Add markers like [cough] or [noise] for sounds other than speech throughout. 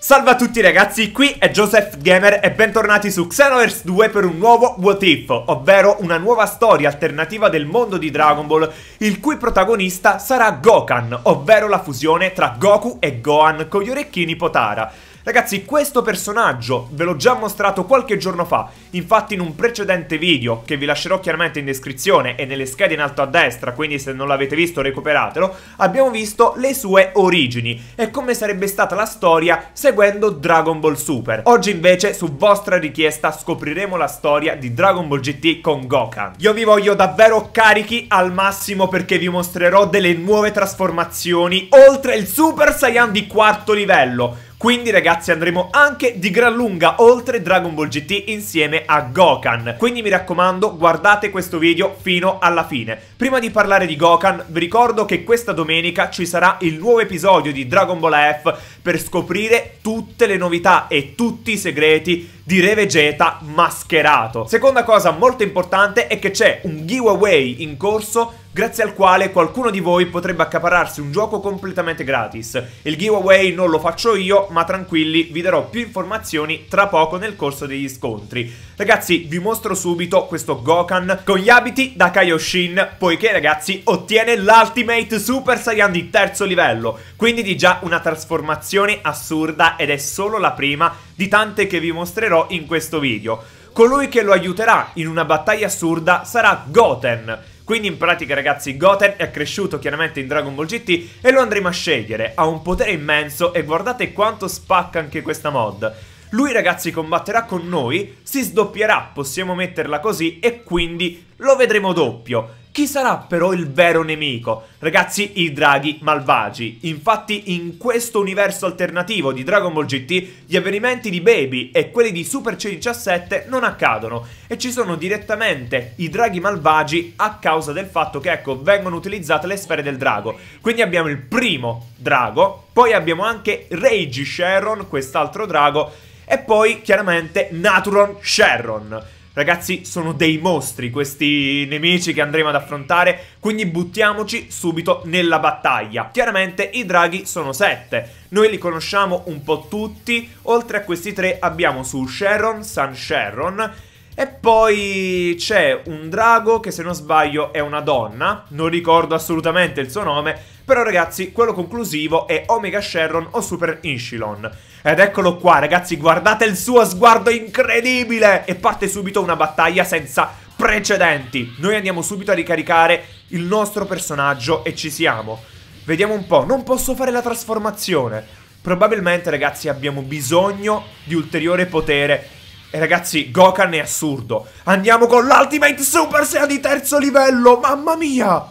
Salve a tutti ragazzi, qui è Joseph Gamer e bentornati su Xenoverse 2 per un nuovo What If, ovvero una nuova storia alternativa del mondo di Dragon Ball, il cui protagonista sarà Gokan, ovvero la fusione tra Goku e Gohan con gli orecchini Potara. Ragazzi, questo personaggio ve l'ho già mostrato qualche giorno fa, infatti in un precedente video, che vi lascerò chiaramente in descrizione e nelle schede in alto a destra, quindi se non l'avete visto recuperatelo, abbiamo visto le sue origini e come sarebbe stata la storia seguendo Dragon Ball Super. Oggi invece, su vostra richiesta, scopriremo la storia di Dragon Ball GT con Gokan. Io vi voglio davvero carichi al massimo perché vi mostrerò delle nuove trasformazioni oltre il Super Saiyan di quarto livello, quindi ragazzi andremo anche di gran lunga oltre Dragon Ball GT insieme a Gokan. Quindi mi raccomando guardate questo video fino alla fine. Prima di parlare di Gokan vi ricordo che questa domenica ci sarà il nuovo episodio di Dragon Ball F per scoprire tutte le novità e tutti i segreti di Re Vegeta mascherato. Seconda cosa molto importante è che c'è un giveaway in corso grazie al quale qualcuno di voi potrebbe accapararsi un gioco completamente gratis. Il giveaway non lo faccio io, ma tranquilli, vi darò più informazioni tra poco nel corso degli scontri. Ragazzi, vi mostro subito questo Gokan con gli abiti da Kaioshin, poiché ragazzi ottiene l'Ultimate Super Saiyan di terzo livello, quindi di già una trasformazione assurda ed è solo la prima di tante che vi mostrerò in questo video. Colui che lo aiuterà in una battaglia assurda sarà Goten, quindi in pratica ragazzi Goten è cresciuto chiaramente in Dragon Ball GT e lo andremo a scegliere, ha un potere immenso e guardate quanto spacca anche questa mod. Lui ragazzi combatterà con noi, si sdoppierà, possiamo metterla così e quindi lo vedremo doppio. Chi sarà però il vero nemico? Ragazzi, i draghi malvagi. Infatti, in questo universo alternativo di Dragon Ball GT, gli avvenimenti di Baby e quelli di Super C17 non accadono e ci sono direttamente i draghi malvagi a causa del fatto che, ecco, vengono utilizzate le sfere del drago. Quindi abbiamo il primo drago, poi abbiamo anche Reiji Sharon, quest'altro drago, e poi chiaramente Naturon Sharon. Ragazzi, sono dei mostri questi nemici che andremo ad affrontare, quindi buttiamoci subito nella battaglia. Chiaramente i draghi sono sette, noi li conosciamo un po' tutti, oltre a questi tre abbiamo su Sharon, San Sharon, e poi c'è un drago che se non sbaglio è una donna, non ricordo assolutamente il suo nome, però ragazzi quello conclusivo è Omega Sherron o Super Inchilon. Ed eccolo qua ragazzi, guardate il suo sguardo incredibile! E parte subito una battaglia senza precedenti. Noi andiamo subito a ricaricare il nostro personaggio e ci siamo. Vediamo un po', non posso fare la trasformazione. Probabilmente ragazzi abbiamo bisogno di ulteriore potere e ragazzi, Gokan è assurdo. Andiamo con l'Ultimate Super Saiyan di terzo livello. Mamma mia.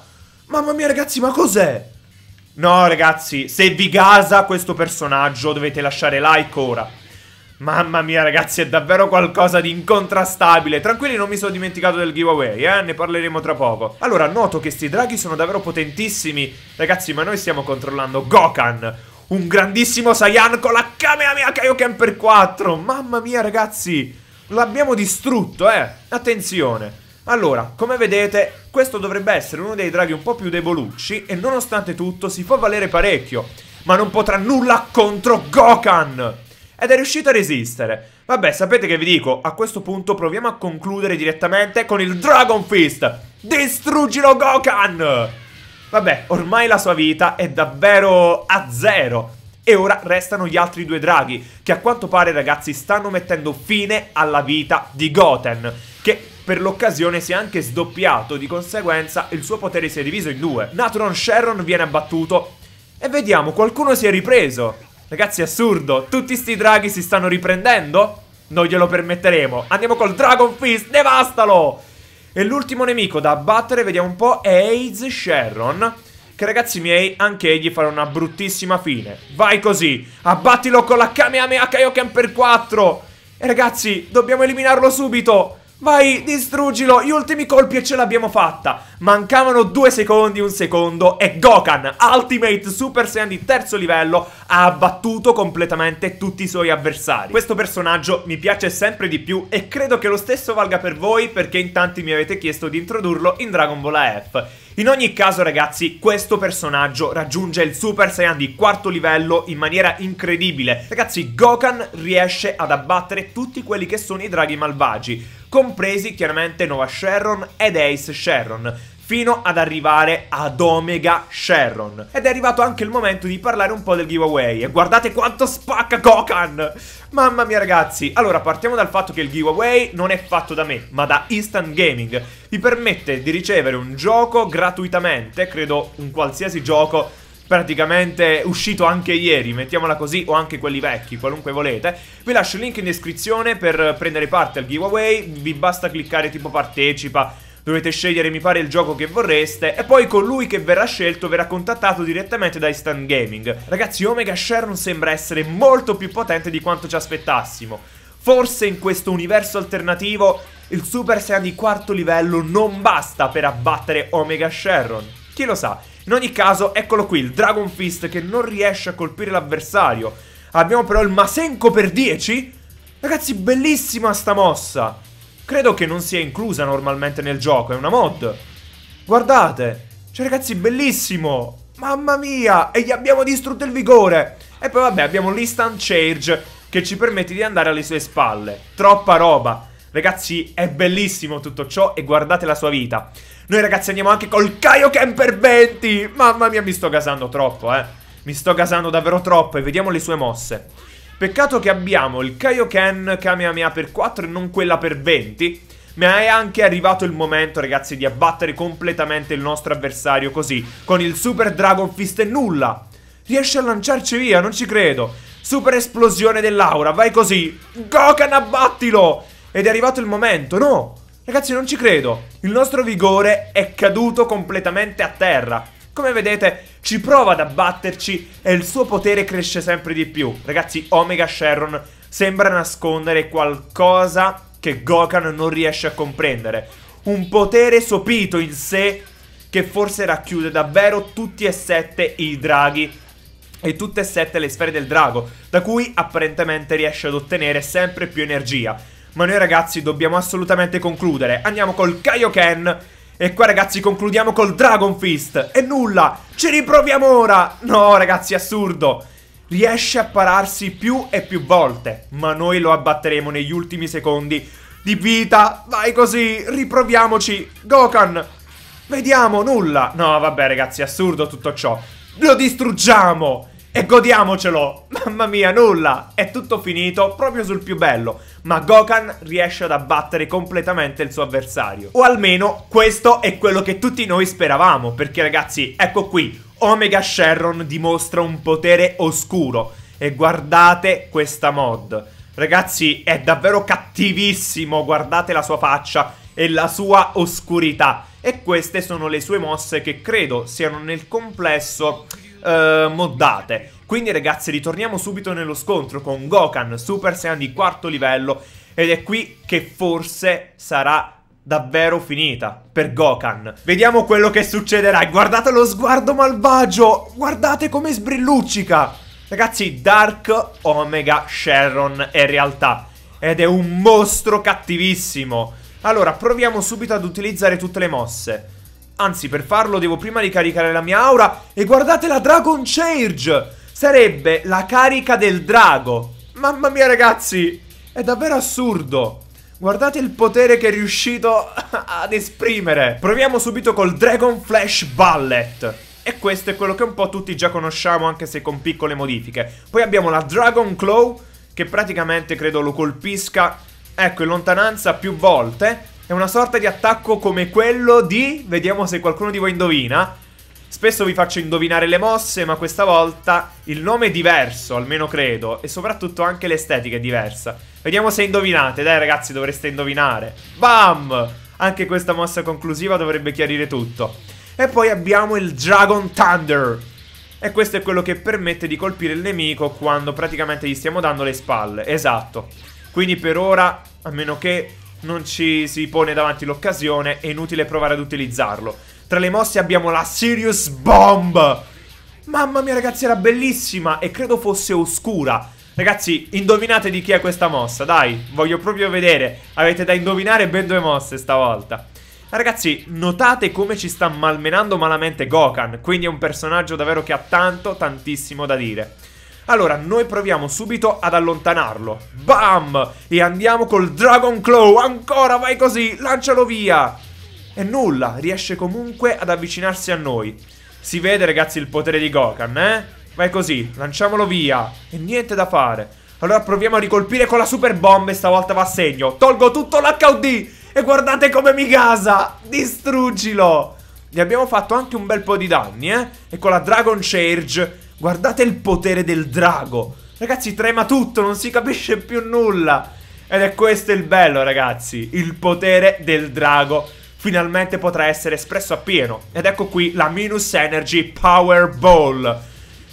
Mamma mia ragazzi, ma cos'è? No ragazzi, se vi gasa questo personaggio dovete lasciare like ora. Mamma mia ragazzi, è davvero qualcosa di incontrastabile. Tranquilli, non mi sono dimenticato del giveaway, eh, ne parleremo tra poco. Allora, noto che questi draghi sono davvero potentissimi. Ragazzi, ma noi stiamo controllando Gokan, un grandissimo Saiyan con la Kamehameha Kaioken per 4. Mamma mia, ragazzi, l'abbiamo distrutto, eh. Attenzione. Allora, come vedete, questo dovrebbe essere uno dei draghi un po' più debolucci e nonostante tutto si fa valere parecchio, ma non potrà nulla contro Gokan! Ed è riuscito a resistere. Vabbè, sapete che vi dico, a questo punto proviamo a concludere direttamente con il Dragon Fist! Distruggilo Gokan! Vabbè, ormai la sua vita è davvero a zero. E ora restano gli altri due draghi, che a quanto pare ragazzi stanno mettendo fine alla vita di Goten, che per l'occasione si è anche sdoppiato, di conseguenza il suo potere si è diviso in due. Natron Sharon viene abbattuto e vediamo, qualcuno si è ripreso. Ragazzi, è assurdo, tutti sti draghi si stanno riprendendo? Non glielo permetteremo. Andiamo col Dragon Fist, devastalo! E l'ultimo nemico da abbattere, vediamo un po', è Aids Sharon. Che ragazzi miei, anche egli farà una bruttissima fine. Vai così, abbattilo con la Kamehameha Kaioken per 4. E ragazzi, dobbiamo eliminarlo subito. Vai, distruggilo, gli ultimi colpi e ce l'abbiamo fatta Mancavano due secondi, un secondo E Gokan, Ultimate Super Saiyan di terzo livello ha abbattuto completamente tutti i suoi avversari. Questo personaggio mi piace sempre di più e credo che lo stesso valga per voi perché in tanti mi avete chiesto di introdurlo in Dragon Ball F. In ogni caso ragazzi, questo personaggio raggiunge il Super Saiyan di quarto livello in maniera incredibile. Ragazzi, Gokan riesce ad abbattere tutti quelli che sono i draghi malvagi, compresi chiaramente Nova Sharon ed Ace Sharon fino ad arrivare ad Omega Sharon. Ed è arrivato anche il momento di parlare un po' del giveaway e guardate quanto spacca Kokan! Mamma mia ragazzi, allora partiamo dal fatto che il giveaway non è fatto da me, ma da Instant Gaming. Vi permette di ricevere un gioco gratuitamente, credo un qualsiasi gioco praticamente uscito anche ieri, mettiamola così, o anche quelli vecchi, qualunque volete. Vi lascio il link in descrizione per prendere parte al giveaway, vi basta cliccare tipo partecipa dovete scegliere mi pare il gioco che vorreste e poi colui che verrà scelto verrà contattato direttamente da Instant Gaming. Ragazzi Omega Sharon sembra essere molto più potente di quanto ci aspettassimo. Forse in questo universo alternativo il Super Saiyan di quarto livello non basta per abbattere Omega Sharon. Chi lo sa? In ogni caso, eccolo qui, il Dragon Fist che non riesce a colpire l'avversario. Abbiamo però il Masenko per 10? Ragazzi, bellissima sta mossa! Credo che non sia inclusa normalmente nel gioco, è una mod. Guardate, cioè ragazzi, bellissimo! Mamma mia! E gli abbiamo distrutto il vigore! E poi vabbè, abbiamo l'instant charge che ci permette di andare alle sue spalle. Troppa roba! Ragazzi, è bellissimo tutto ciò e guardate la sua vita. Noi ragazzi andiamo anche col Kaioken per 20! Mamma mia, mi sto gasando troppo, eh! Mi sto gasando davvero troppo e vediamo le sue mosse. Peccato che abbiamo il Kaioken Kamehameha per 4 e non quella per 20. Ma è anche arrivato il momento, ragazzi, di abbattere completamente il nostro avversario così, con il Super Dragon Fist e nulla. Riesce a lanciarci via, non ci credo. Super esplosione dell'aura, vai così. Gokan, abbattilo! Ed è arrivato il momento, no! Ragazzi, non ci credo. Il nostro vigore è caduto completamente a terra. Come vedete, ci prova ad abbatterci e il suo potere cresce sempre di più. Ragazzi, Omega Sharon sembra nascondere qualcosa che Gokan non riesce a comprendere. Un potere sopito in sé che forse racchiude davvero tutti e sette i draghi e tutte e sette le sfere del drago, da cui apparentemente riesce ad ottenere sempre più energia. Ma noi ragazzi dobbiamo assolutamente concludere. Andiamo col Kaioken e qua ragazzi concludiamo col Dragon Fist E nulla, ci riproviamo ora No ragazzi, assurdo Riesce a pararsi più e più volte Ma noi lo abbatteremo negli ultimi secondi Di vita, vai così, riproviamoci Gokan, vediamo, nulla No vabbè ragazzi, assurdo tutto ciò Lo distruggiamo e godiamocelo! Mamma mia, nulla! È tutto finito proprio sul più bello, ma Gokan riesce ad abbattere completamente il suo avversario. O almeno questo è quello che tutti noi speravamo, perché ragazzi, ecco qui, Omega Sherron dimostra un potere oscuro. E guardate questa mod. Ragazzi, è davvero cattivissimo, guardate la sua faccia e la sua oscurità. E queste sono le sue mosse che credo siano nel complesso eh, moddate. Quindi ragazzi ritorniamo subito nello scontro con Gokan Super Saiyan di quarto livello ed è qui che forse sarà davvero finita per Gokan. Vediamo quello che succederà. Guardate lo sguardo malvagio! Guardate come sbrilluccica! Ragazzi, Dark Omega Sharon è realtà ed è un mostro cattivissimo. Allora, proviamo subito ad utilizzare tutte le mosse. Anzi, per farlo devo prima ricaricare la mia aura e guardate la Dragon Charge! Sarebbe la carica del drago. Mamma mia ragazzi, è davvero assurdo. Guardate il potere che è riuscito [laughs] ad esprimere. Proviamo subito col Dragon Flash Ballet. E questo è quello che un po' tutti già conosciamo anche se con piccole modifiche. Poi abbiamo la Dragon Claw che praticamente credo lo colpisca, ecco, in lontananza più volte è una sorta di attacco come quello di... Vediamo se qualcuno di voi indovina. Spesso vi faccio indovinare le mosse, ma questa volta il nome è diverso, almeno credo, e soprattutto anche l'estetica è diversa. Vediamo se indovinate, dai ragazzi, dovreste indovinare. Bam! Anche questa mossa conclusiva dovrebbe chiarire tutto. E poi abbiamo il Dragon Thunder. E questo è quello che permette di colpire il nemico quando praticamente gli stiamo dando le spalle. Esatto. Quindi per ora, a meno che non ci si pone davanti l'occasione, è inutile provare ad utilizzarlo. Tra le mosse abbiamo la Sirius Bomb. Mamma mia ragazzi, era bellissima e credo fosse oscura. Ragazzi, indovinate di chi è questa mossa, dai, voglio proprio vedere. Avete da indovinare ben due mosse stavolta. Ragazzi, notate come ci sta malmenando malamente Gokan, quindi è un personaggio davvero che ha tanto, tantissimo da dire. Allora, noi proviamo subito ad allontanarlo. Bam! E andiamo col Dragon Claw. Ancora, vai così, lancialo via. E nulla, riesce comunque ad avvicinarsi a noi. Si vede, ragazzi, il potere di Gokan, eh? Vai così, lanciamolo via. E niente da fare. Allora proviamo a ricolpire con la super bomba e stavolta va a segno. Tolgo tutto l'HD e guardate come mi gasa. Distruggilo. Gli abbiamo fatto anche un bel po' di danni, eh? E con la Dragon Charge Guardate il potere del drago. Ragazzi, trema tutto, non si capisce più nulla. Ed è questo il bello, ragazzi. Il potere del drago finalmente potrà essere espresso appieno. Ed ecco qui la Minus Energy Power Ball.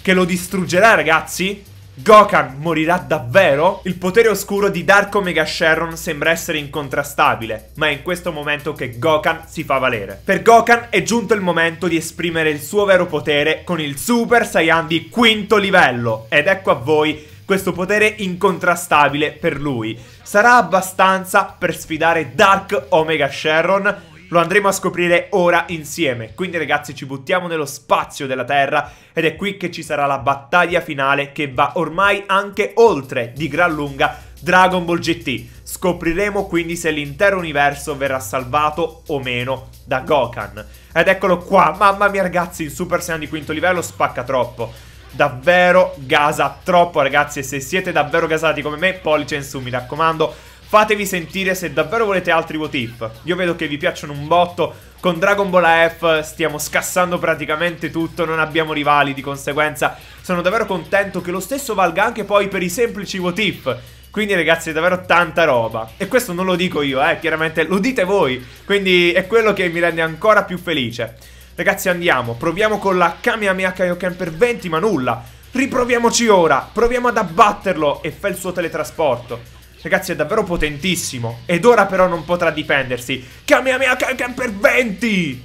Che lo distruggerà, ragazzi. Gokan morirà davvero? Il potere oscuro di Dark Omega Sharon sembra essere incontrastabile, ma è in questo momento che Gokan si fa valere. Per Gokan è giunto il momento di esprimere il suo vero potere con il Super Saiyan di quinto livello, ed ecco a voi questo potere incontrastabile per lui. Sarà abbastanza per sfidare Dark Omega Sharon? Lo andremo a scoprire ora insieme. Quindi ragazzi ci buttiamo nello spazio della Terra ed è qui che ci sarà la battaglia finale che va ormai anche oltre di gran lunga Dragon Ball GT. Scopriremo quindi se l'intero universo verrà salvato o meno da Gokan. Ed eccolo qua, mamma mia ragazzi, il Super Saiyan di quinto livello spacca troppo. Davvero gasa troppo ragazzi e se siete davvero gasati come me, pollice in su mi raccomando Fatevi sentire se davvero volete altri what if. Io vedo che vi piacciono un botto. Con Dragon Ball F stiamo scassando praticamente tutto, non abbiamo rivali, di conseguenza sono davvero contento che lo stesso valga anche poi per i semplici what if. Quindi ragazzi è davvero tanta roba. E questo non lo dico io, eh, chiaramente lo dite voi. Quindi è quello che mi rende ancora più felice. Ragazzi andiamo, proviamo con la Kamehameha Kaioken per 20 ma nulla. Riproviamoci ora, proviamo ad abbatterlo e fa il suo teletrasporto. Ragazzi, è davvero potentissimo. Ed ora però non potrà difendersi. Kamehameha Kankan per 20!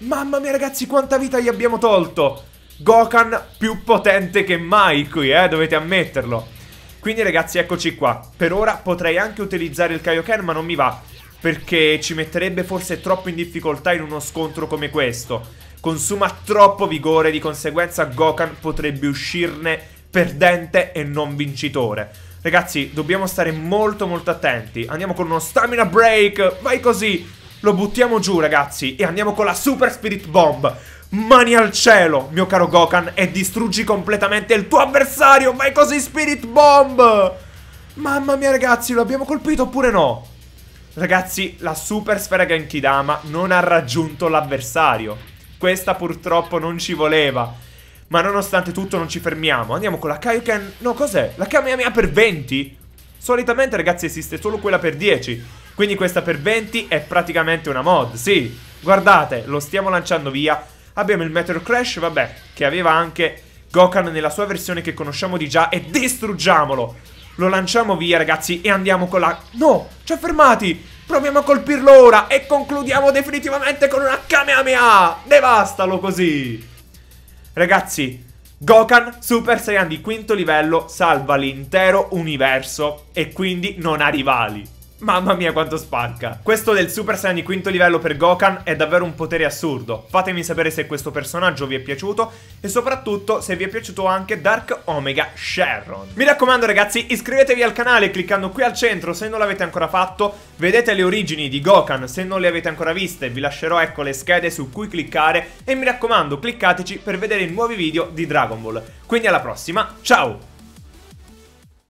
Mamma mia, ragazzi, quanta vita gli abbiamo tolto! Gokan più potente che mai qui, eh, dovete ammetterlo. Quindi ragazzi, eccoci qua. Per ora potrei anche utilizzare il Kaioken, ma non mi va. Perché ci metterebbe forse troppo in difficoltà in uno scontro come questo. Consuma troppo vigore, di conseguenza Gokan potrebbe uscirne perdente e non vincitore. Ragazzi, dobbiamo stare molto molto attenti. Andiamo con uno stamina break. Vai così. Lo buttiamo giù, ragazzi. E andiamo con la Super Spirit Bomb. Mani al cielo, mio caro Gokan, e distruggi completamente il tuo avversario. Vai così, Spirit Bomb. Mamma mia, ragazzi, lo abbiamo colpito oppure no? Ragazzi, la Super Sfera Genkidama non ha raggiunto l'avversario. Questa purtroppo non ci voleva. Ma nonostante tutto non ci fermiamo. Andiamo con la Kaioken... No, cos'è? La Kamehameha per 20? Solitamente, ragazzi, esiste solo quella per 10. Quindi questa per 20 è praticamente una mod, sì. Guardate, lo stiamo lanciando via. Abbiamo il Meteor Crash, vabbè, che aveva anche Gokan nella sua versione che conosciamo di già. E distruggiamolo! Lo lanciamo via, ragazzi, e andiamo con la... No! Ci ha fermati! Proviamo a colpirlo ora e concludiamo definitivamente con una Kamehameha! Devastalo così! Ragazzi, Gokan Super Saiyan di quinto livello salva l'intero universo e quindi non ha rivali. Mamma mia quanto spacca Questo del Super Saiyan di quinto livello per Gokan è davvero un potere assurdo Fatemi sapere se questo personaggio vi è piaciuto E soprattutto se vi è piaciuto anche Dark Omega Sharon Mi raccomando ragazzi iscrivetevi al canale cliccando qui al centro se non l'avete ancora fatto Vedete le origini di Gokan se non le avete ancora viste Vi lascerò ecco le schede su cui cliccare E mi raccomando cliccateci per vedere i nuovi video di Dragon Ball Quindi alla prossima, ciao!